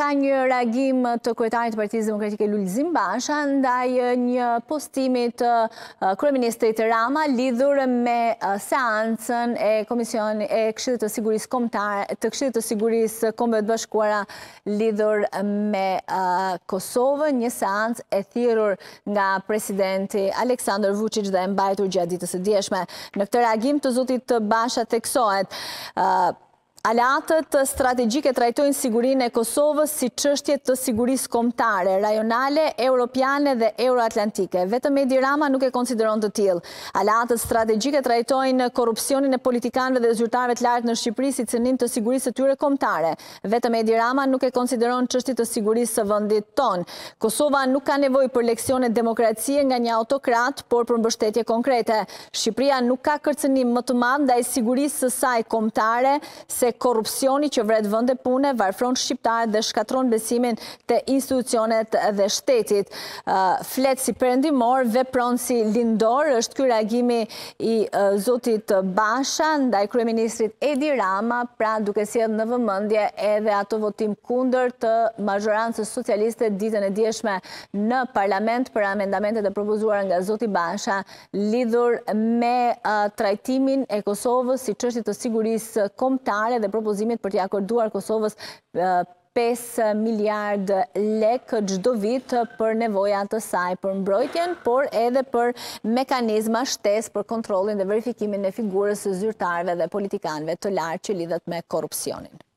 ka një reagim të kryetarit të Partisë Demokratike Lulzim Basha ndaj një postimit kryeministrit Rama lidhur me seancën e komision e Këshillit të Sigurisë Kombëtare, të Këshillit të Sigurisë Kombëtare Bashkuara lidhur me Kosovën, një seancë e thirrur nga presidenti Aleksandar Vučić dhe mbajtur gjatë ditës së djeshme. Në këtë reagim të zotit Basha theksohet Alatët strategjike trajtojnë sigurinë sigurin e Kosovës si qështje të sigurisë komtare, rajonale, europiane dhe euroatlantike. Vetëm me dirama nuk e konsideron të tjilë. Alatët strategjike trajtojnë korupcionin e politikanve dhe zyrtarve të lartë në Shqipëri si cënin të sigurisë të tyre komtare. Vetëm me dirama nuk e konsideron qështje të sigurisë së vëndit tonë. Kosova nuk ka nevoj për leksion e demokracie nga një autokrat, por për mbështetje konkrete. Shqipëria nuk ka kërcenim më të madhë korupcioni që vret vënde pune, varfron shqiptarët dhe shkatron besimin të institucionet dhe shtetit. Uh, Fletë si përëndimor, vepron si lindor, është kërë agimi i uh, Zotit Basha, ndaj Kryeministrit Edi Rama, pra duke si edhe në vëmëndje edhe ato votim kunder të majorancës socialiste ditën e djeshme në parlament për amendamentet e propozuar nga Zotit Basha, lidhur me uh, trajtimin e Kosovës si qështit të sigurisë komptare dhe propozimit për t'ja akorduar Kosovës 5 miliard lek gjdo vit për nevojat të saj për mbrojtjen, por edhe për mekanizma shtes për kontrolin dhe verifikimin e figurës zyrtarve dhe politikanve të larë që lidhet me korupcionin.